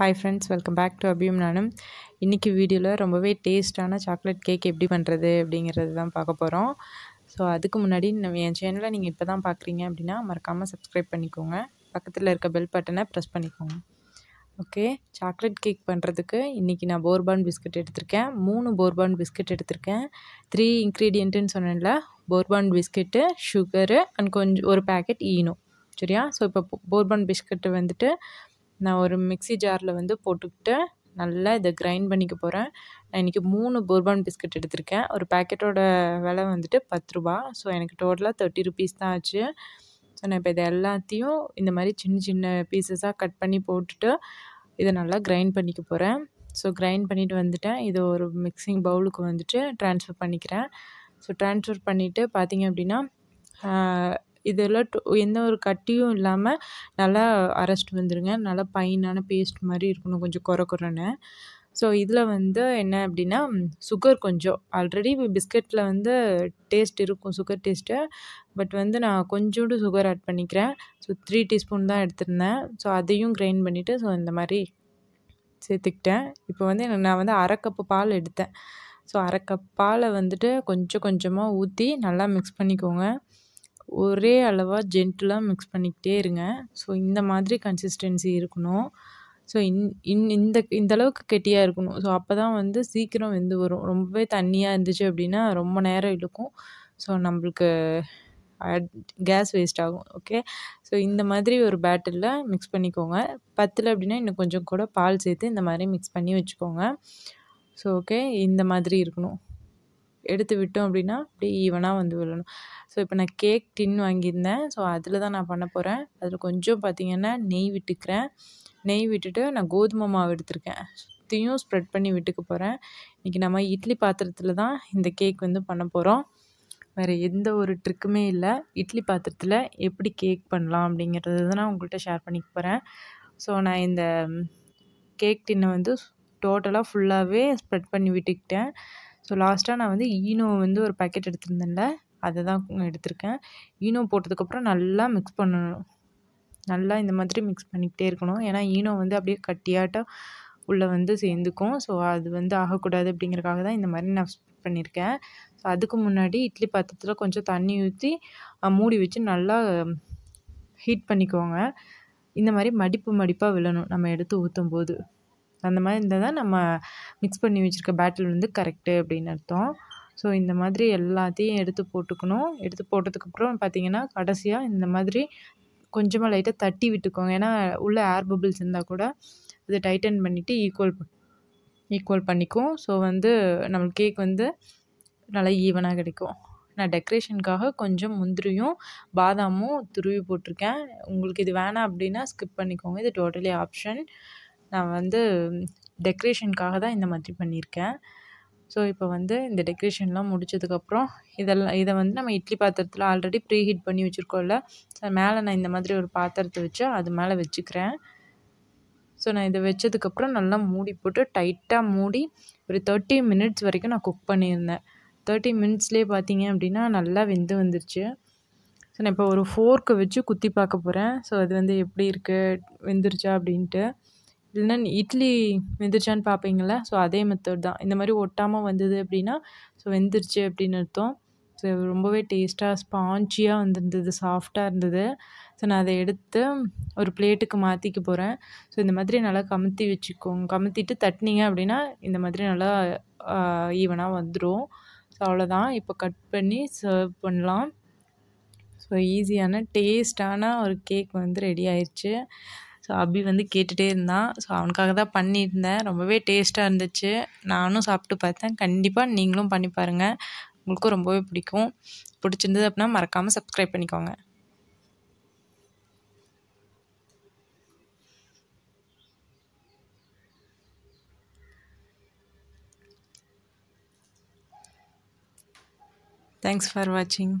hi friends welcome back to அபியும் நானும் இன்றைக்கி வீடியோவில் ரொம்பவே டேஸ்ட்டான சாக்லேட் கேக் எப்படி பண்ணுறது அப்படிங்கிறது தான் பார்க்க போகிறோம் ஸோ அதுக்கு முன்னாடி நம்ம என் சேனலில் நீங்கள் இப்போ தான் பார்க்குறீங்க அப்படின்னா மறக்காமல் சப்ஸ்கிரைப் பண்ணிக்கோங்க பக்கத்தில் இருக்க பெல் பட்டனை ப்ரெஸ் பண்ணிக்கோங்க ஓகே சாக்லேட் கேக் பண்ணுறதுக்கு இன்றைக்கி நான் போர்பான் பிஸ்கட் எடுத்திருக்கேன் மூணு போர்பான் பிஸ்கட் எடுத்திருக்கேன் த்ரீ இன்க்ரீடியண்ட்டுன்னு சொன்னேன்ல போர்பான் பிஸ்கெட்டு ஷுகரு அண்ட் கொஞ்சம் ஒரு பேக்கெட் ஈனோ சரியா ஸோ இப்போ போர்பான் பிஸ்கட்டு வந்துட்டு நான் ஒரு மிக்சி ஜாரில் வந்து போட்டுக்கிட்டு நல்லா இதை கிரைண்ட் பண்ணிக்க போகிறேன் நான் இன்றைக்கி மூணு போர்பான் பிஸ்கட் எடுத்திருக்கேன் ஒரு பேக்கெட்டோட விலை வந்துட்டு பத்து ரூபா ஸோ எனக்கு டோட்டலாக தேர்ட்டி ருபீஸ் தான் ஆச்சு ஸோ நான் இப்போ இதை எல்லாத்தையும் இந்த மாதிரி சின்ன சின்ன பீசஸாக கட் பண்ணி போட்டுட்டு இதை நல்லா கிரைண்ட் பண்ணிக்க போகிறேன் ஸோ கிரைண்ட் பண்ணிவிட்டு வந்துட்டேன் இதை ஒரு மிக்சிங் பவுலுக்கு வந்துட்டு ட்ரான்ஸ்ஃபர் பண்ணிக்கிறேன் ஸோ ட்ரான்ஸ்ஃபர் பண்ணிவிட்டு பார்த்திங்க அப்படின்னா இதெல்லாம் எந்த ஒரு கட்டியும் இல்லாமல் நல்லா அரைச்சிட்டு வந்துடுங்க நல்லா பைனான பேஸ்ட் மாதிரி இருக்கணும் கொஞ்சம் குறை குறைன்னு ஸோ இதில் வந்து என்ன அப்படின்னா சுகர் கொஞ்சம் ஆல்ரெடி பிஸ்கட்டில் வந்து டேஸ்ட் இருக்கும் சுகர் டேஸ்ட்டு பட் வந்து நான் கொஞ்சோண்டு சுகர் ஆட் பண்ணிக்கிறேன் ஸோ த்ரீ டீஸ்பூன் தான் எடுத்திருந்தேன் ஸோ அதையும் கிரைண்ட் பண்ணிவிட்டு ஸோ இந்த மாதிரி சேர்த்துக்கிட்டேன் இப்போ வந்து எனக்கு நான் வந்து அரை கப்பு பால் எடுத்தேன் ஸோ அரைக்கப் பாலை வந்துட்டு கொஞ்சம் கொஞ்சமாக ஊற்றி நல்லா மிக்ஸ் பண்ணிக்கோங்க ஒரே அளவாக ஜென்டிலாக மிக்ஸ் பண்ணிக்கிட்டே இருங்க ஸோ இந்த மாதிரி கன்சிஸ்டன்சி இருக்கணும் ஸோ இன் இன் இந்த இந்த அளவுக்கு கெட்டியாக இருக்கணும் ஸோ அப்போ தான் வந்து சீக்கிரம் வெந்து வரும் ரொம்பவே தண்ணியாக இருந்துச்சு அப்படின்னா ரொம்ப நேரம் இழுக்கும் ஸோ நம்மளுக்கு கேஸ் வேஸ்ட் ஆகும் ஓகே ஸோ இந்த மாதிரி ஒரு பேட்டரில் மிக்ஸ் பண்ணிக்கோங்க பத்தில் அப்படின்னா இன்னும் கொஞ்சம் கூட பால் சேர்த்து இந்த மாதிரி மிக்ஸ் பண்ணி வச்சுக்கோங்க ஸோ ஓகே இந்த மாதிரி இருக்கணும் எடுத்து விட்டோம் அப்படின்னா அப்படியே ஈவனாக வந்து விழணும் ஸோ இப்போ நான் கேக் டின் வாங்கியிருந்தேன் ஸோ அதில் தான் நான் பண்ண போகிறேன் அதில் கொஞ்சம் பார்த்திங்கன்னா நெய் விட்டுக்கிறேன் நெய் விட்டுட்டு நான் கோதுமை மாவு எடுத்திருக்கேன் சுற்றியும் ஸ்ப்ரெட் பண்ணி விட்டுக்க போகிறேன் இன்றைக்கி நம்ம இட்லி பாத்திரத்தில் தான் இந்த கேக் வந்து பண்ண போகிறோம் வேறு எந்த ஒரு ட்ரிக்குமே இல்லை இட்லி பாத்திரத்தில் எப்படி கேக் பண்ணலாம் அப்படிங்கிறது தான் நான் உங்கள்கிட்ட ஷேர் பண்ணிக்க போகிறேன் ஸோ நான் இந்த கேக் டின்னை வந்து டோட்டலாக ஃபுல்லாகவே ஸ்ப்ரெட் பண்ணி விட்டுக்கிட்டேன் ஸோ லாஸ்ட்டாக நான் வந்து ஈனோ வந்து ஒரு பேக்கெட் எடுத்திருந்தேன்ல அதை தான் எடுத்திருக்கேன் ஈனோ போட்டதுக்கப்புறம் நல்லா மிக்ஸ் பண்ணணும் நல்லா இந்த மாதிரி மிக்ஸ் பண்ணிக்கிட்டே இருக்கணும் ஏன்னா ஈனோ வந்து அப்படியே கட்டியாட்டம் உள்ளே வந்து சேர்ந்துக்கும் ஸோ அது வந்து ஆகக்கூடாது அப்படிங்கிறக்காக தான் இந்த மாதிரி நான் பண்ணியிருக்கேன் ஸோ அதுக்கு முன்னாடி இட்லி பாத்திரத்தில் கொஞ்சம் தண்ணி ஊற்றி மூடி வச்சு நல்லா ஹீட் பண்ணிக்கோங்க இந்த மாதிரி மடிப்பு மடிப்பாக விழணும் நம்ம எடுத்து ஊற்றும் போது அந்த மாதிரி இருந்தால் தான் நம்ம மிக்ஸ் பண்ணி வச்சுருக்க பேட்டில் வந்து கரெக்டு அப்படின்னு அர்த்தம் ஸோ இந்த மாதிரி எல்லாத்தையும் எடுத்து போட்டுக்கணும் எடுத்து போட்டதுக்கப்புறம் பார்த்திங்கன்னா கடைசியாக இந்த மாதிரி கொஞ்சமாக லைட்டாக தட்டி விட்டுக்கோங்க ஏன்னா உள்ளே ஏர் பபிள்ஸ் இருந்தால் கூட அதை டைட்டன் பண்ணிவிட்டு ஈக்குவல் ஈக்குவல் பண்ணிக்கும் ஸோ வந்து நம்மளுக்கு கேக் வந்து நல்லா ஈவனாக கிடைக்கும் நான் டெக்கரேஷனுக்காக கொஞ்சம் முந்திரியும் பாதாமும் துருவி போட்டிருக்கேன் உங்களுக்கு இது வேணாம் அப்படின்னா ஸ்கிப் பண்ணிக்கோங்க இது டோட்டலி ஆப்ஷன் நான் வந்து டெக்ரேஷனுக்காக தான் இந்த மாதிரி பண்ணியிருக்கேன் ஸோ இப்போ வந்து இந்த டெக்ரேஷன்லாம் முடித்ததுக்கப்புறம் இதெல்லாம் இதை வந்து நம்ம இட்லி பாத்திரத்தில் ஆல்ரெடி ப்ரீ ஹீட் பண்ணி வச்சுருக்கோம்ல மேலே நான் இந்த மாதிரி ஒரு பாத்திரத்தை வச்சு அது மேலே வச்சுக்கிறேன் ஸோ நான் இதை வச்சதுக்கப்புறம் நல்லா மூடி போட்டு டைட்டாக மூடி ஒரு தேர்ட்டி மினிட்ஸ் வரைக்கும் நான் குக் பண்ணியிருந்தேன் தேர்ட்டி மினிட்ஸ்லேயே பார்த்தீங்க அப்படின்னா நல்லா வெந்து வந்துருச்சு ஸோ நான் இப்போ ஒரு ஃபோர்க்கை வச்சு குத்தி பார்க்க போகிறேன் ஸோ அது வந்து எப்படி இருக்குது வெந்துருச்சா அப்படின்ட்டு இல்லைன்னா இட்லி வெந்துருச்சான்னு பார்ப்பீங்கள ஸோ அதே மெத்தட் தான் இந்த மாதிரி ஒட்டாமல் வந்தது அப்படின்னா ஸோ வெந்துருச்சு அப்படின்னு அர்த்தம் ஸோ ரொம்பவே டேஸ்ட்டாக ஸ்பாஞ்சியாக வந்துருந்தது சாஃப்டாக இருந்தது ஸோ நான் அதை எடுத்து ஒரு பிளேட்டுக்கு மாற்றிக்க போகிறேன் ஸோ இந்த மாதிரி நல்லா கமுத்தி வச்சுக்கோங்க கமுத்திட்டு தட்டினீங்க அப்படின்னா இந்த மாதிரி நல்லா ஈவனாக வந்துடும் ஸோ அவ்வளோதான் இப்போ கட் பண்ணி சர்வ் பண்ணலாம் ஸோ ஈஸியான டேஸ்டான ஒரு கேக் வந்து ரெடி ஆயிடுச்சு ஸோ அபி வந்து கேட்டுகிட்டே இருந்தான் ஸோ அவனுக்காக தான் பண்ணியிருந்தேன் ரொம்பவே டேஸ்ட்டாக இருந்துச்சு நானும் சாப்பிட்டு பார்த்தேன் கண்டிப்பாக நீங்களும் பண்ணி பாருங்கள் உங்களுக்கும் ரொம்பவே பிடிக்கும் பிடிச்சிருந்தது அப்படின்னா மறக்காமல் சப்ஸ்கிரைப் பண்ணிக்கோங்க தேங்க்ஸ் ஃபார் வாட்சிங்